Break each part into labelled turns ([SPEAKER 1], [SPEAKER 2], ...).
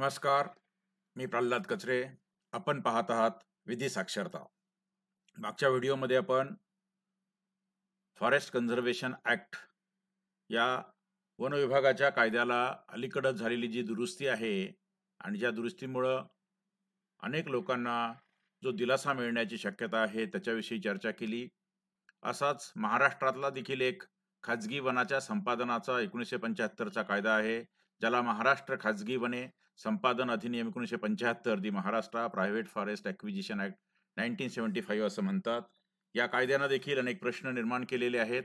[SPEAKER 1] नमस्कार मी प्रल्हाद कचरे आपण पाहत आहात विधी साक्षरता मागच्या व्हिडिओमध्ये आपण फॉरेस्ट कन्झर्वेशन ॲक्ट या वन विभागाच्या कायद्याला अलीकडच झालेली जी दुरुस्ती आहे आणि ज्या दुरुस्तीमुळं अनेक लोकांना जो दिलासा मिळण्याची शक्यता आहे त्याच्याविषयी चर्चा केली असाच महाराष्ट्रातला देखील एक खाजगी वनाच्या संपादनाचा एकोणीसशे पंच्याहत्तरचा कायदा आहे ज्याला महाराष्ट्र खाजगी वने संपादन अधिनियम एकोणीसशे पंच्याहत्तर the Maharashtra private forest acquisition act nineteen seventy five असं म्हणतात या कायद्यानं देखील अनेक प्रश्न निर्माण केलेले आहेत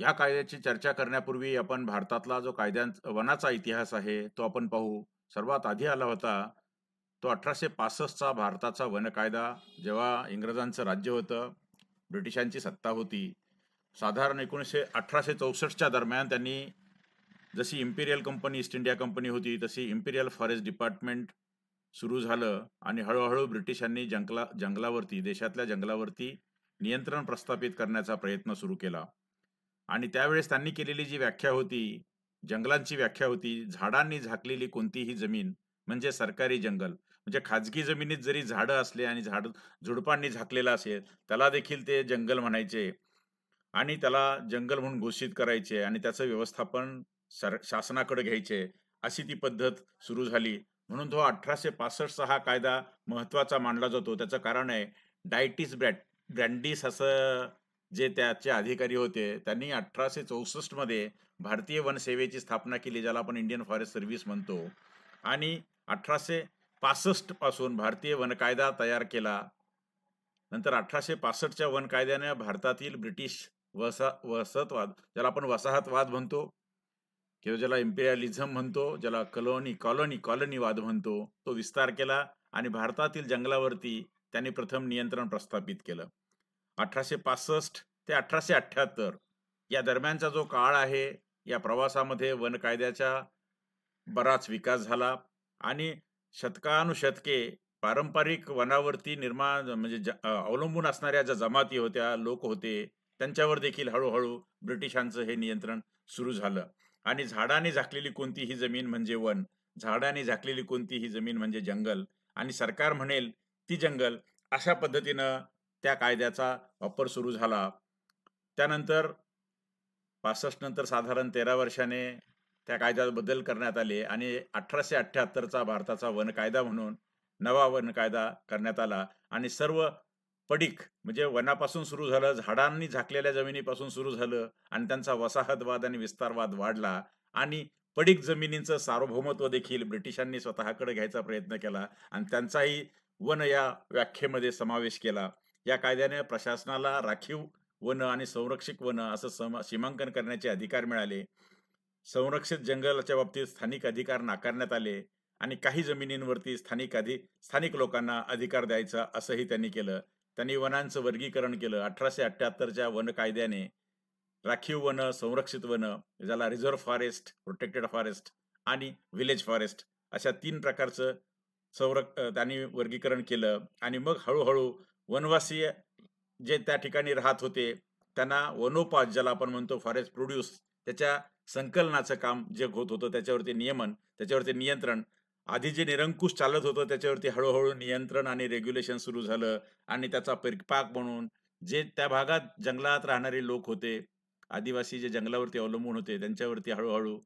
[SPEAKER 1] या कायद्याची चर्चा करण्यापूर्वी आपण भारतातला जो कायद्यां वनाचा इतिहास आहे तो आपण पाहू सर्वात आधी आला होता तो अठराशे पासष्टचा भारताचा वन कायदा जेव्हा इंग्रजांचं राज्य होतं ब्रिटिशांची सत्ता होती साधारण एकोणीसशे अठराशे चौसष्टच्या दरम्यान त्यांनी जशी imperial company east India company होती तशी इम्पिरियल फॉरेस्ट डिपार्टमेंट सुरू झालं आणि हळूहळू ब्रिटिशांनी जंगला जंगलावरती देशातल्या जंगलावरती नियंत्रण प्रस्थापित करण्याचा प्रयत्न सुरू केला आणि त्यावेळेस त्यांनी केलेली जी व्याख्या होती जंगलांची व्याख्या होती झाडांनी झाकलेली कोणतीही जमीन म्हणजे सरकारी जंगल म्हणजे खाजगी जमिनीत जरी झाडं असले आणि झाड झुडपांनी झाकलेलं असेल त्याला देखील ते जंगल म्हणायचे आणि त्याला जंगल म्हणून घोषित करायचे आणि त्याचं व्यवस्थापन सर शासनाकडे घ्यायचे अशी ती पद्धत सुरू झाली म्हणून तो अठराशे पासष्टचा हा कायदा महत्वाचा मानला जातो त्याचं कारण आहे डायटिस ब्रॅट ब्रँडिस असं जे त्याचे अधिकारी होते त्यांनी अठराशे चौसष्टमध्ये भारतीय वनसेवेची स्थापना केली ज्याला आपण इंडियन फॉरेस्ट सर्व्हिस म्हणतो आणि अठराशे पासष्टपासून पासून भारतीय वन कायदा तयार केला नंतर अठराशे पासष्टच्या वन कायद्याने भारतातील ब्रिटिश वसा वसतवाद ज्याला आपण वसाहतवाद म्हणतो किंवा ज्याला इम्पेरियालिझम म्हणतो ज्याला कॉलोनी कॉलनी कॉलनीवाद म्हणतो तो विस्तार केला आणि भारतातील जंगलावरती त्यांनी प्रथम नियंत्रण प्रस्थापित केलं अठराशे पासष्ट ते अठराशे अठ्ठ्याहत्तर या दरम्यानचा जो काळ आहे या प्रवासामध्ये वन कायद्याचा बराच विकास झाला आणि शतकानुशतके पारंपरिक वनावरती निर्माण म्हणजे अवलंबून असणाऱ्या ज्या जमाती होत्या लोक होते त्यांच्यावर देखील हळूहळू ब्रिटिशांचं हे नियंत्रण सुरू झालं आणि झाडाने झाकलेली कोणती ही जमीन म्हणजे वन झाडाने झाकलेली कोणती ही जमीन म्हणजे जंगल आणि सरकार म्हणेल ती जंगल अशा पद्धतीनं त्या कायद्याचा वापर सुरू झाला त्यानंतर पासष्ट नंतर साधारण तेरा वर्षाने त्या कायद्यात बदल करण्यात आले आणि अठराशे अठ्ठ्याहत्तरचा भारताचा वन कायदा म्हणून नवा वन कायदा करण्यात आला आणि सर्व पडीक म्हणजे वनापासून सुरू झालं झाडांनी झाकलेल्या जमिनीपासून सुरू झालं आणि त्यांचा वसाहतवाद आणि विस्तारवाद वाढला आणि पडीक जमिनींचं सार्वभौमत्व देखील ब्रिटिशांनी स्वतःकडे घ्यायचा प्रयत्न केला आणि त्यांचाही वन या व्याख्येमध्ये समावेश केला या कायद्याने प्रशासनाला राखीव वन आणि संरक्षित वन असं सम सीमांकन करण्याचे अधिकार मिळाले संरक्षित जंगलाच्या बाबतीत स्थानिक अधिकार नाकारण्यात आले आणि काही जमिनींवरती स्थानिक अधिक स्थानिक लोकांना अधिकार द्यायचा असंही त्यांनी केलं त्यांनी वनांचं वर्गीकरण केलं अठराशे अठ्याहत्तरच्या वन कायद्याने राखीव वन संरक्षित वन ज्याला रिझर्व्ह फॉरेस्ट प्रोटेक्टेड फॉरेस्ट आणि व्हिलेज फॉरेस्ट अशा तीन प्रकारचं संरक त्यांनी वर्गीकरण केलं आणि मग हळूहळू वनवासीय जे त्या ठिकाणी राहत होते त्यांना वनोपास ज्याला आपण म्हणतो फॉरेस्ट प्रोड्यूस त्याच्या संकलनाचं काम जे होत होतं त्याच्यावरती नियमन त्याच्यावरती नियंत्रण आधी जे निरंकुश चालत होतं त्याच्यावरती हळूहळू नियंत्रण आणि रेग्युलेशन सुरू झालं आणि त्याचा परिपाक म्हणून जे त्या भागात जंगलात राहणारे लोक होते आदिवासी जे जंगलावरती अवलंबून होते त्यांच्यावरती हळूहळू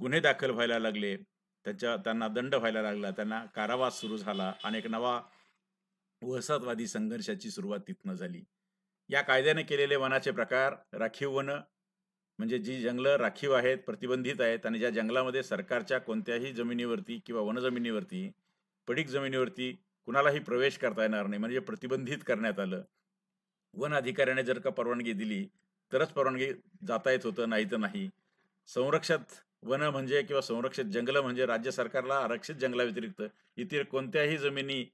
[SPEAKER 1] गुन्हे दाखल व्हायला लागले त्यांच्या त्यांना दंड व्हायला लागला त्यांना कारावास सुरू झाला आणि एक नवा वसाहतवादी संघर्षाची सुरुवात तिथनं झाली या कायद्याने केलेले वनाचे प्रकार राखीव वनं म्हणजे जी जंगलं राखीव आहेत प्रतिबंधित आहेत आणि ज्या जंगलामध्ये सरकारच्या कोणत्याही जमिनीवरती किंवा वनजमिनीवरती पडीक जमिनीवरती कुणालाही प्रवेश करता येणार नाही म्हणजे प्रतिबंधित करण्यात आलं वन अधिकाऱ्याने जर का परवानगी दिली तरच परवानगी जाता येत होतं नाही तर नाही संरक्षित वन म्हणजे किंवा संरक्षित जंगलं म्हणजे राज्य सरकारला आरक्षित जंगलाव्यतिरिक्त इतर कोणत्याही जमिनी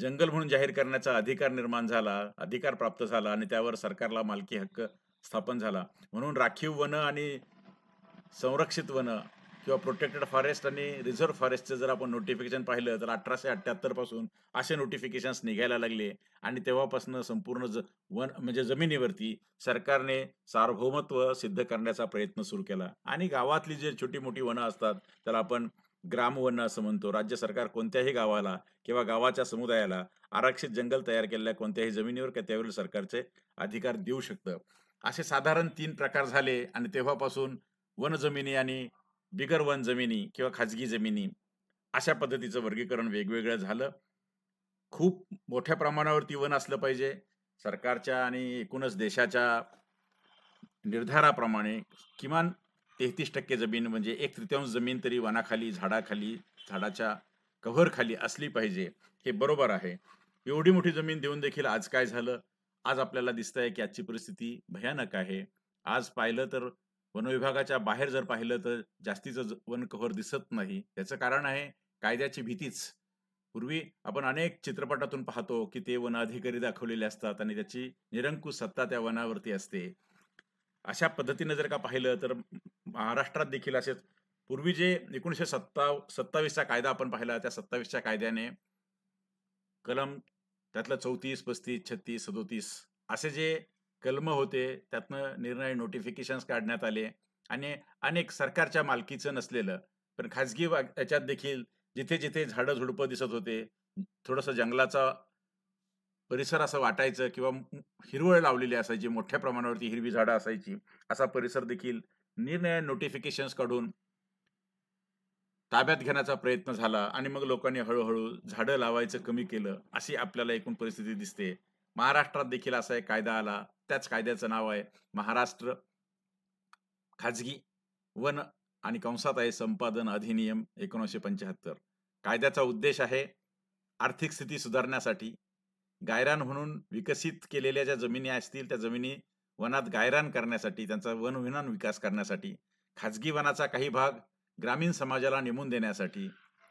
[SPEAKER 1] जंगल म्हणून जाहीर करण्याचा अधिकार निर्माण झाला अधिकार प्राप्त झाला आणि त्यावर सरकारला मालकी हक्क स्थापन झाला म्हणून राखीव वन आणि संरक्षित वन किंवा प्रोटेक्टेड फॉरेस्ट आणि रिझर्व्ह फॉरेस्टचं जर आपण नोटिफिकेशन पाहिलं तर अठराशे अठ्ठ्याहत्तरपासून असे नोटिफिकेशन्स निघायला लागले आणि तेव्हापासून संपूर्ण ज वन म्हणजे जमिनीवरती सरकारने सार्वभौमत्व सिद्ध करण्याचा प्रयत्न सुरू केला आणि गावातली जे छोटी मोठी वनं असतात त्याला आपण ग्रामवन असं म्हणतो राज्य सरकार कोणत्याही गावाला किंवा गावाच्या समुदायाला आरक्षित जंगल तयार केलेल्या कोणत्याही जमिनीवर त्यावरील सरकारचे अधिकार देऊ शकतं असे साधारण तीन प्रकार झाले आणि तेव्हापासून वन जमिनी आणि बिगर वन जमिनी किंवा खाजगी जमिनी अशा पद्धतीचं वर्गीकरण वेगवेगळं झालं खूप मोठ्या प्रमाणावरती वन असलं पाहिजे सरकारच्या आणि एकूणच देशाच्या निर्धाराप्रमाणे किमान तेहतीस टक्के जमीन म्हणजे एक तृतीयांश जमीन तरी वनाखाली झाडाखाली झाडाच्या कव्हरखाली असली पाहिजे हे बरोबर आहे एवढी मोठी जमीन देऊन देखील आज काय झालं आज आपल्याला दिसत आहे की आजची परिस्थिती भयानक आहे आज पाहिलं तर वनविभागाच्या बाहेर जर पाहिलं तर जास्तीचं वन कव्हर दिसत नाही त्याचं कारण आहे कायद्याची भीतीच पूर्वी आपण अनेक चित्रपटातून पाहतो की ते वन अधिकारी दाखवलेले असतात आणि त्याची निरंकुश सत्ता त्या वनावरती असते अशा पद्धतीने जर का पाहिलं तर महाराष्ट्रात देखील असे पूर्वी जे एकोणीसशे सत्ता सत्तावीसचा कायदा आपण पाहिला त्या सत्तावीसच्या कायद्याने कलम त्यातलं चौतीस पस्तीस छत्तीस सदोतीस असे जे कलम होते त्यातनं निर्णय नोटिफिकेशन्स काढण्यात आले आणि अनेक सरकारच्या मालकीचं नसलेलं पण खाजगी याच्यात देखील जिथे जिथे झाडं झुडपं दिसत होते थोडंसं जंगलाचा परिसर असं वाटायचं किंवा हिरवळ लावलेली असायची मोठ्या प्रमाणावरती हिरवी झाडं असायची असा परिसर देखील निर्णय नोटिफिकेशन्स काढून ताब्यात घेण्याचा प्रयत्न झाला आणि मग लोकांनी हळूहळू झाडं लावायचं कमी केलं अशी आपल्याला एकूण परिस्थिती दिसते महाराष्ट्रात देखील असा एक कायदा आला त्याच कायद्याचं नाव आहे महाराष्ट्र खाजगी वन आणि कंसात आहे संपादन अधिनियम एकोणीसशे पंच्याहत्तर कायद्याचा उद्देश आहे आर्थिक स्थिती सुधारण्यासाठी गायरान म्हणून विकसित केलेल्या ज्या जमिनी असतील त्या जमिनी वनात गायरान करण्यासाठी त्यांचा वनविनान विकास करण्यासाठी खाजगी वनाचा काही भाग ग्रामीण समाजाला नेमून देण्यासाठी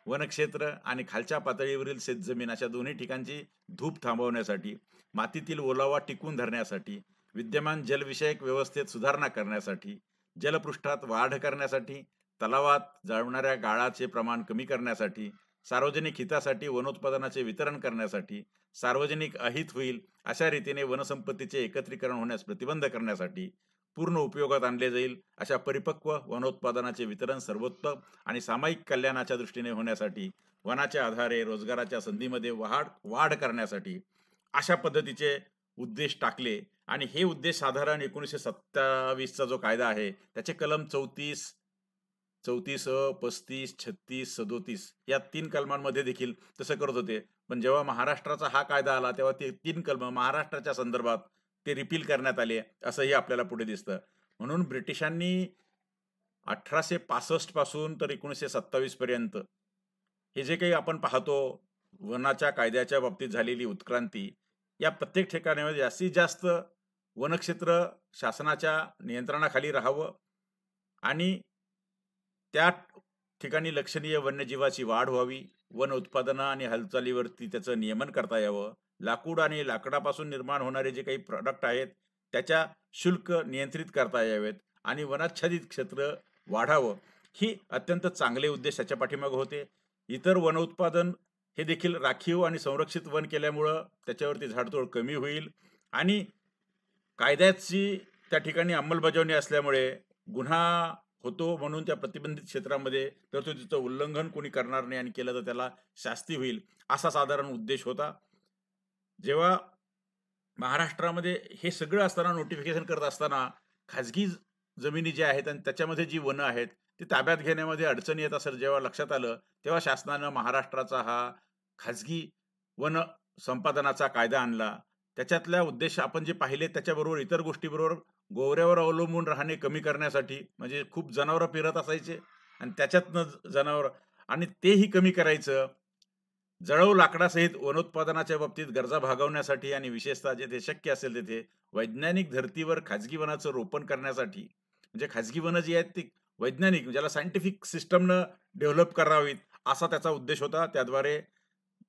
[SPEAKER 1] वनक्षेत्र आणि खालच्या पातळीवरील शेतजमीन अशा दोन्ही ठिकाणची धूप थांबवण्यासाठी मातीतील ओलावा टिकून धरण्यासाठी विद्यमान जलविषयक व्यवस्थेत सुधारणा करण्यासाठी जलपृष्ठात वाढ करण्यासाठी तलावात जाळवणाऱ्या गाळाचे प्रमाण कमी करण्यासाठी सार्वजनिक हितासाठी वनोत्पादनाचे वितरण करण्यासाठी सार्वजनिक अहित होईल अशा रीतीने वनसंपत्तीचे एकत्रीकरण होण्यास प्रतिबंध करण्यासाठी पूर्ण उपयोगात आणले जाईल अशा परिपक्व वनोत्पादनाचे वितरण सर्वोत्तम आणि सामायिक कल्याणाच्या दृष्टीने होण्यासाठी वनाच्या आधारे रोजगाराच्या संधीमध्ये वाढ वाढ करण्यासाठी अशा पद्धतीचे उद्देश टाकले आणि हे उद्देश साधारण एकोणीसशे सत्तावीसचा जो कायदा आहे त्याचे कलम चौतीस चौतीस पस्तीस छत्तीस सदोतीस या तीन कलमांमध्ये देखील तसं करत होते पण जेव्हा महाराष्ट्राचा हा कायदा आला तेव्हा ते तीन कलम महाराष्ट्राच्या संदर्भात ते रिपील करण्यात आले असंही आपल्याला पुढे दिसतं म्हणून ब्रिटिशांनी अठराशे पासष्ट पासून तर एकोणीसशे सत्तावीस पर्यंत हे जे काही आपण पाहतो वनाच्या कायद्याच्या बाबतीत झालेली उत्क्रांती या प्रत्येक ठिकाणामध्ये जास्तीत जास्त वनक्षेत्र शासनाच्या नियंत्रणाखाली राहावं आणि त्या ठिकाणी लक्षणीय वन्यजीवाची वाढ व्हावी वन उत्पादनं आणि हालचालीवरती त्याचं नियमन करता यावं लाकूड आणि लाकडापासून निर्माण होणारे जे काही प्रॉडक्ट आहेत त्याच्या शुल्क नियंत्रित करता यावेत आणि वनाच्छादित क्षेत्र वाढावं ही अत्यंत चांगले उद्देश त्याच्या पाठीमागे होते इतर वन उत्पादन हे देखील राखीव आणि संरक्षित वन केल्यामुळं त्याच्यावरती झाडतोड कमी होईल आणि कायद्याची त्या ठिकाणी अंमलबजावणी असल्यामुळे गुन्हा होतो म्हणून त्या प्रतिबंधित क्षेत्रामध्ये तर तो तिचं उल्लंघन कोणी करणार नाही आणि केलं तर त्याला शास्ती होईल असा साधारण उद्देश होता जेव्हा महाराष्ट्रामध्ये हे सगळं असताना नोटिफिकेशन करत असताना खाजगी जमिनी ज्या आहेत आणि त्याच्यामध्ये जी वनं आहेत ती ताब्यात घेण्यामध्ये अडचणी येत असेल जेव्हा लक्षात आलं तेव्हा शासनानं महाराष्ट्राचा हा खाजगी वन संपादनाचा कायदा आणला त्याच्यातल्या उद्देश आपण जे पाहिले त्याच्याबरोबर इतर गोष्टीबरोबर गोवऱ्यावर अवलंबून राहणे कमी करण्यासाठी म्हणजे खूप जनावरं फिरत असायचे आणि त्याच्यातनं जनावर आणि तेही कमी करायचं जळव लाकडासहित वनोत्पादनाच्या बाबतीत गरजा भागवण्यासाठी आणि विशेषतः जेथे शक्य असेल तेथे वैज्ञानिक धर्तीवर खाजगी वनाचं रोपण करण्यासाठी म्हणजे खाजगी वनं जी आहेत ती वैज्ञानिक ज्याला सायंटिफिक सिस्टमनं डेव्हलप करावीत असा त्याचा उद्देश होता त्याद्वारे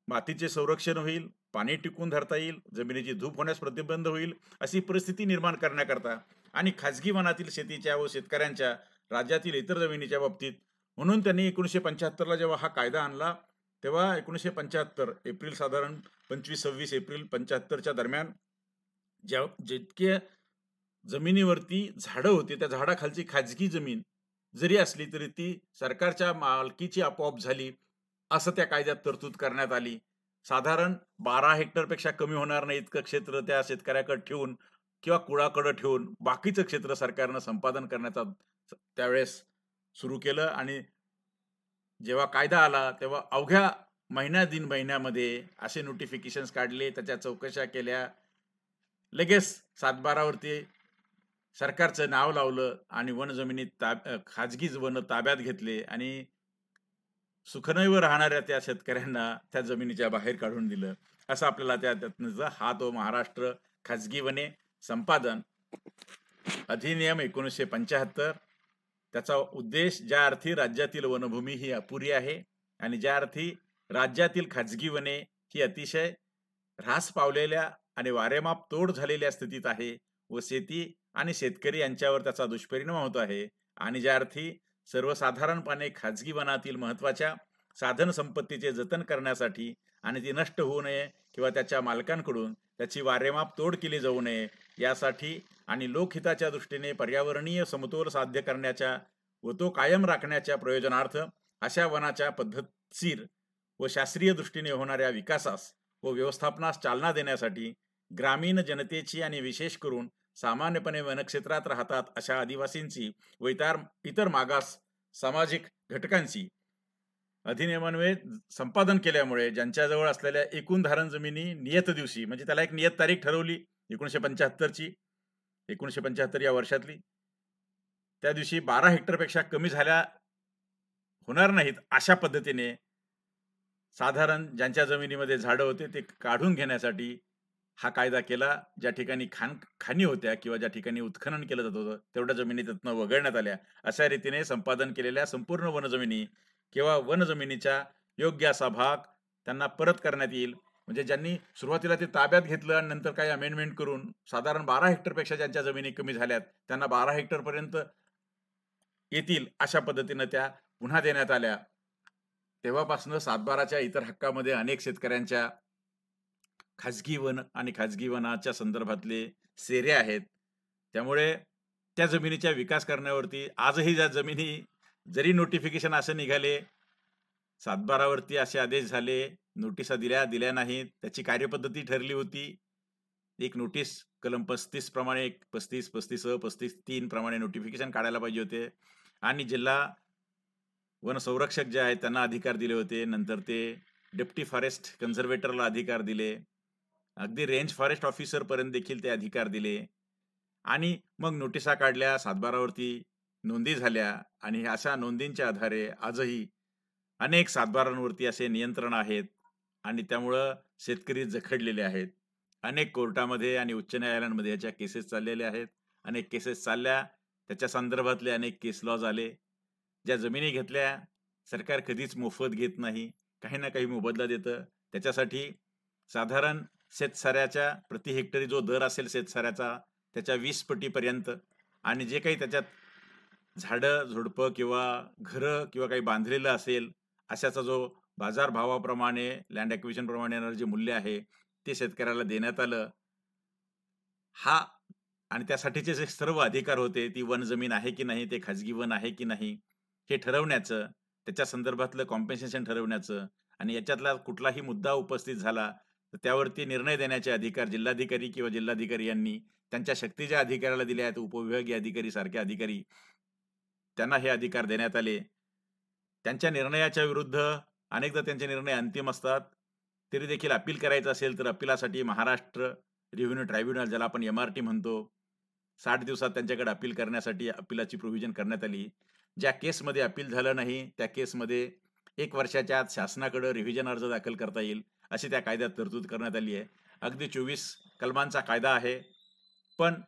[SPEAKER 1] मातीचे संरक्षण होईल पाणी टिकून धरता येईल जमिनीची धूप होण्यास प्रतिबंध होईल अशी परिस्थिती निर्माण करण्याकरता आणि खाजगी वनातील शेतीच्या व शेतकऱ्यांच्या राज्यातील इतर जमिनीच्या बाबतीत म्हणून त्यांनी एकोणीसशे पंच्याहत्तरला जेव्हा हा कायदा आणला तेव्हा एकोणीसशे पंच्याहत्तर एप्रिल साधारण पंचवीस सव्वीस एप्रिल पंच्याहत्तरच्या दरम्यान ज्या जितक्या जमिनीवरती झाडं होती त्या झाडाखालची खाजगी जमीन जरी असली तरी ती सरकारच्या मालकीची आपोआप झाली असं त्या कायद्यात तरतूद करण्यात आली साधारण बारा हेक्टरपेक्षा कमी होणार नाही इतकं क्षेत्र त्या शेतकऱ्याकडे ठेवून किंवा कुळाकडं ठेवून बाकीचं क्षेत्र सरकारनं संपादन करण्याचा त्यावेळेस सुरू केलं आणि जेव्हा कायदा आला तेव्हा अवघ्या महिन्या दिन महिन्यामध्ये असे नोटिफिकेशन्स काढले त्याच्या चौकशा केल्या लगेच सातबारावरती सरकारचं नाव लावलं आणि वनजमिनीत ताब खाजगी वन ताब्यात घेतले आणि सुखनैव राहणाऱ्या त्या शेतकऱ्यांना त्या जमिनीच्या बाहेर काढून दिलं असं आपल्याला त्या त्यातनं हा तो महाराष्ट्र खाजगी वने संपादन अधिनियम एकोणीसशे पंच्याहत्तर त्याचा उद्देश ज्या अर्थी राज्यातील वनभूमी ही अपुरी आहे आणि ज्या अर्थी राज्यातील खाजगी वने ही अतिशय ऱ्हास पावलेल्या आणि वारेमाप तोड झालेल्या स्थितीत आहे व शेती आणि शेतकरी यांच्यावर त्याचा दुष्परिणाम होत आहे आणि ज्या अर्थी सर्वसाधारणपणे खाजगी वनातील महत्वाच्या साधन संपत्तीचे जतन करण्यासाठी आणि ती नष्ट होऊ नये किंवा त्याच्या मालकांकडून त्याची वारेमाप तोड केली जाऊ नये यासाठी आणि लोकहिताच्या दृष्टीने पर्यावरणीय समतोल साध्य करण्याच्या व तो कायम राखण्याच्या प्रयोजनार्थ अशा वनाच्या पद्धतशीर व शास्त्रीय दृष्टीने होणाऱ्या विकासास व व्यवस्थापनास चालना देण्यासाठी ग्रामीण जनतेची आणि विशेष करून सामान्यपणे वनक्षेत्रात राहतात अशा आदिवासींची व इतर इतर मागास सामाजिक घटकांची अधिनियमान्वये संपादन केल्यामुळे ज्यांच्याजवळ असलेल्या एकूण धारण जमिनी नियत दिवशी म्हणजे त्याला एक नियत तारीख ठरवली एकोणीसशे पंच्याहत्तरची एकोणीसशे पंच्याहत्तर या वर्षातली त्या दिवशी बारा हेक्टरपेक्षा कमी झाल्या होणार नाहीत अशा पद्धतीने साधारण ज्यांच्या जमिनीमध्ये झाडं होते ते काढून घेण्यासाठी हा कायदा केला ज्या ठिकाणी खाण खाणी होत्या किंवा ज्या ठिकाणी उत्खनन केलं जात होतं तेवढ्या जमिनी त्यातनं वगळण्यात आल्या अशा रीतीने संपादन केलेल्या संपूर्ण वनजमिनी किंवा वनजमिनीच्या योग्य असा भाग त्यांना परत करण्यात येईल म्हणजे ज्यांनी सुरुवातीला ते ताब्यात घेतलं आणि नंतर काही अमेंडमेंट करून साधारण बारा हेक्टरपेक्षा ज्यांच्या जमिनी कमी झाल्यात त्यांना बारा हेक्टरपर्यंत येतील अशा पद्धतीनं त्या पुन्हा देण्यात आल्या तेव्हापासून सातबाराच्या इतर हक्कामध्ये अनेक शेतकऱ्यांच्या खाजगी वन आणि खाजगी वनाच्या संदर्भातले सेरे आहेत त्यामुळे त्या जमिनीच्या विकास करण्यावरती आजही ज्या जमिनी जरी नोटिफिकेशन असं निघाले सातबारावरती असे आदेश झाले नोटिसा दिल्या दिल्या नाहीत त्याची कार्यपद्धती ठरली होती एक नोटीस कलम पस्तीस प्रमाणे एक पस्तीस पस्तीस पस्तीस तीन प्रमाणे नोटिफिकेशन काढायला पाहिजे होते आणि जिल्हा वनसंरक्षक जे आहेत त्यांना अधिकार दिले होते नंतर ते डेप्टी फॉरेस्ट कन्झर्वेटरला अधिकार दिले अगदी रेंज फॉरेस्ट ऑफिसरपर्यंत देखील ते अधिकार दिले आणि मग नोटिसा काढल्या सातबारावरती नोंदी झाल्या आणि अशा नोंदींच्या आधारे आजही अनेक सातबारांवरती असे नियंत्रण आहेत आणि त्यामुळं शेतकरी जखडलेले आहेत अनेक कोर्टामध्ये आणि उच्च न्यायालयांमध्ये याच्या केसेस चाललेल्या आहेत अनेक केसेस चालल्या त्याच्या संदर्भातले अनेक केस लॉज आले ज्या जमिनी घेतल्या सरकार कधीच मोफत घेत नाही काही ना काही मोबदला देतं त्याच्यासाठी साधारण शेतसाऱ्याच्या प्रति हेक्टरी जो दर असेल शेतसाऱ्याचा त्याच्या वीस पटीपर्यंत आणि जे काही त्याच्यात झाडं झुडपं किंवा घरं किंवा काही बांधलेलं असेल अशाचा जो बाजार भावाप्रमाणे लँड ॲक्विशन प्रमाणे येणारं जे मूल्य आहे ते शेतकऱ्याला देण्यात आलं हा आणि त्यासाठीचे जे सर्व अधिकार होते ती वन जमीन आहे की नाही ते खाजगी वन आहे की नाही हे ठरवण्याचं त्याच्या संदर्भातलं कॉम्पेन्सेशन ठरवण्याचं आणि याच्यातला कुठलाही मुद्दा उपस्थित झाला तर त्यावरती निर्णय देण्याचे अधिकार जिल्हाधिकारी किंवा जिल्हाधिकारी यांनी त्यांच्या शक्ती ज्या अधिकाऱ्याला दिल्या आहेत उपविभागीय अधिकारी सारखे अधिकारी त्यांना हे अधिकार देण्यात आले त्यांच्या निर्णयाच्या विरुद्ध अनेकदा त्यांचे निर्णय अंतिम असतात तरी देखील अपील करायचं असेल तर अपिलासाठी महाराष्ट्र रेव्हेन्यू ट्रायब्युनल ज्याला आपण एम आर टी म्हणतो साठ दिवसात त्यांच्याकडे अपील करण्यासाठी अपिलाची प्रोव्हिजन करण्यात आली ज्या केसमध्ये अपील झालं नाही त्या केसमध्ये एक वर्षाच्या आत शासनाकडे रिव्हिजन अर्ज दाखल करता येईल अशी त्या कायद्यात तरतूद करण्यात आली आहे अगदी चोवीस कलमांचा कायदा आहे पण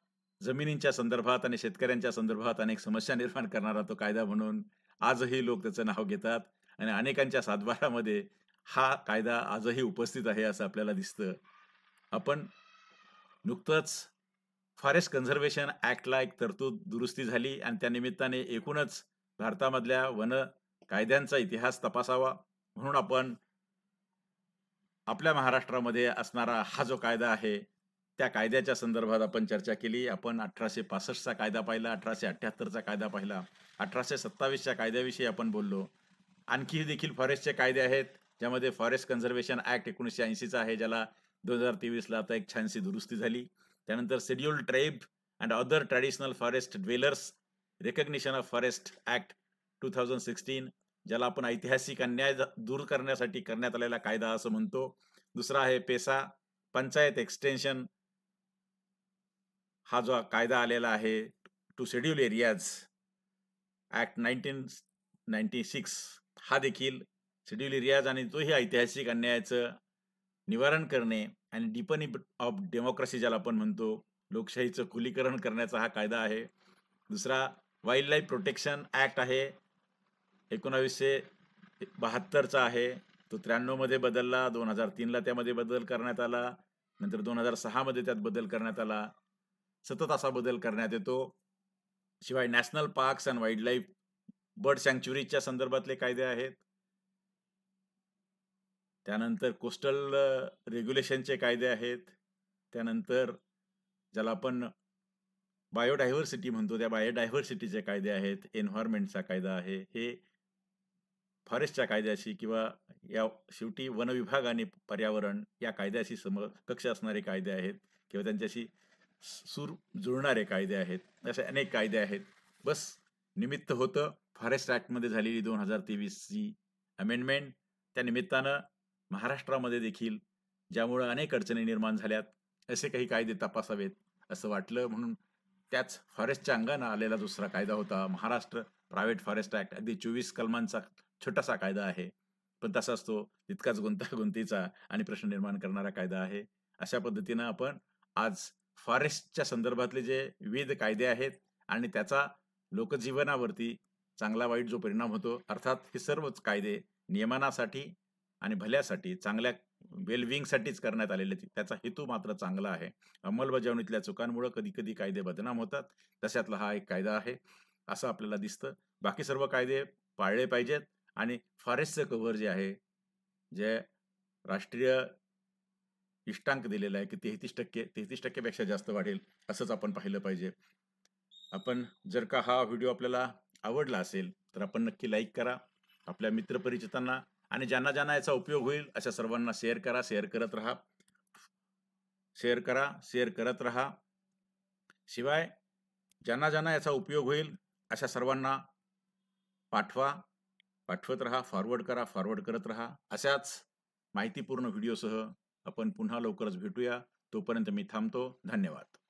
[SPEAKER 1] जमिनींच्या संदर्भात आणि शेतकऱ्यांच्या संदर्भात अनेक समस्या निर्माण करणारा तो कायदा म्हणून आजही लोक त्याचं नाव घेतात आणि अनेकांच्या सातबारामध्ये हा कायदा आजही उपस्थित आहे असं आपल्याला दिसतं आपण नुकतंच फॉरेस्ट कन्झर्वेशन ॲक्टला एक तरतूद दुरुस्ती झाली आणि त्यानिमित्ताने एकूणच भारतामधल्या वन कायद्यांचा इतिहास तपासावा म्हणून आपण आपल्या महाराष्ट्रामध्ये असणारा हा जो कायदा आहे त्या कायद्याच्या संदर्भात आपण चर्चा केली आपण अठराशे पासष्टचा कायदा पाहिला अठराशे अठ्ठ्याहत्तरचा कायदा पाहिला अठराशे सत्तावीसच्या कायद्याविषयी आपण बोललो आणखी देखील फॉरेस्टचे कायदे आहेत ज्यामध्ये फॉरेस्ट कन्झर्वेशन ऍक्ट एकोणीसशे ऐंशीचा आहे ज्याला दोन हजार तेवीसला आता एक छानशी दुरुस्ती झाली त्यानंतर scheduled tribe and other traditional forest dwellers recognition of forest act two thousand sixteen ज्याला आपण ऐतिहासिक अन्याय दूर करण्यासाठी करण्यात आलेला कायदा असं म्हणतो दुसरा आहे पेसा पंचायत एक्सटेन्शन हा जो कायदा आलेला आहे to schedule areas act nineteen ninety six हा देखील शेड्यूल एरियाज आणि तोही ऐतिहासिक अन्यायाचं निवारण करणे आणि डिपनी ऑफ डेमोक्रेसी ज्याला आपण म्हणतो लोकशाहीचं खुलीकरण करण्याचा हा कायदा आहे दुसरा वाईल्ड लाईफ प्रोटेक्शन ॲक्ट आहे एकोणावीसशे बहात्तरचा आहे तो त्र्याण्णवमध्ये बदलला दोन हजार तीनला त्यामध्ये बदल करण्यात आला नंतर दोन हजार सहामध्ये त्यात बदल करण्यात आला सतत असा बदल करण्यात येतो शिवाय national parks and wild life bird सँक्च्युरीजच्या संदर्भातले कायदे आहेत त्यानंतर कोस्टल रेग्युलेशनचे कायदे आहेत त्यानंतर ज्याला आपण बायोडायव्हर्सिटी म्हणतो त्या बायोडायव्हर्सिटीचे कायदे आहेत एन्व्हायरमेंटचा कायदा आहे हे फॉरेस्टच्या कायद्याशी किंवा या शेवटी वनविभाग आणि पर्यावरण या कायद्याशी समकक्ष असणारे कायदे आहेत किंवा त्यांच्याशी सूर जुळणारे कायदे आहेत असे अनेक कायदे आहेत बस निमित्त होतं फॉरेस्ट ॲक्टमध्ये झालेली दोन हजार तेवीसची अमेंडमेंट त्या निमित्तानं महाराष्ट्रामध्ये देखील ज्यामुळं अनेक अडचणी निर्माण झाल्यात असे काही कायदे तपासावेत असं वाटलं म्हणून त्याच फॉरेस्टच्या अंगानं आलेला दुसरा कायदा होता महाराष्ट्र प्रायव्हेट फॉरेस्ट ॲक्ट अगदी चोवीस कलमांचा छोटासा कायदा आहे पण तसाच तो तितकाच गुंतागुंतीचा आणि प्रश्न निर्माण करणारा कायदा आहे अशा पद्धतीनं आपण आज फॉरेस्टच्या संदर्भातले जे विविध कायदे आहेत आणि त्याचा लोकजीवनावरती चांगला वाईट जो परिणाम होतो अर्थात हे सर्वच कायदे नियमनासाठी आणि भल्यासाठी चांगल्या वेलविंगसाठीच करण्यात आलेले त्याचा हेतू मात्र चांगला आहे अंमलबजावणीतल्या चुकांमुळे कधी कधी कायदे बदनाम होतात तशातला हा एक कायदा आहे असं आपल्याला दिसतं बाकी सर्व कायदे पाळले पाहिजेत आणि फॉरेस्टचं कव्हर जे आहे जे राष्ट्रीय इष्टांक दिलेला आहे की तेहतीस टक्के तेहतीस टक्केपेक्षा जास्त वाढेल असंच आपण पाहिलं पाहिजे आपण जर का हा व्हिडिओ आपल्याला आवडला असेल तर आपण नक्की लाईक करा आपल्या मित्रपरिचितांना आणि ज्यांना ज्यांना याचा उपयोग होईल अशा सर्वांना शेअर करा शेअर करत राहा शेअर करा शेअर करत राहा शिवाय ज्यांना ज्यांना याचा उपयोग होईल अशा सर्वांना पाठवा पाठवत राहा फॉरवर्ड करा फॉरवर्ड करत राहा अशाच माहितीपूर्ण व्हिडिओसह आपण पुन्हा लवकरच भेटूया तोपर्यंत मी थांबतो धन्यवाद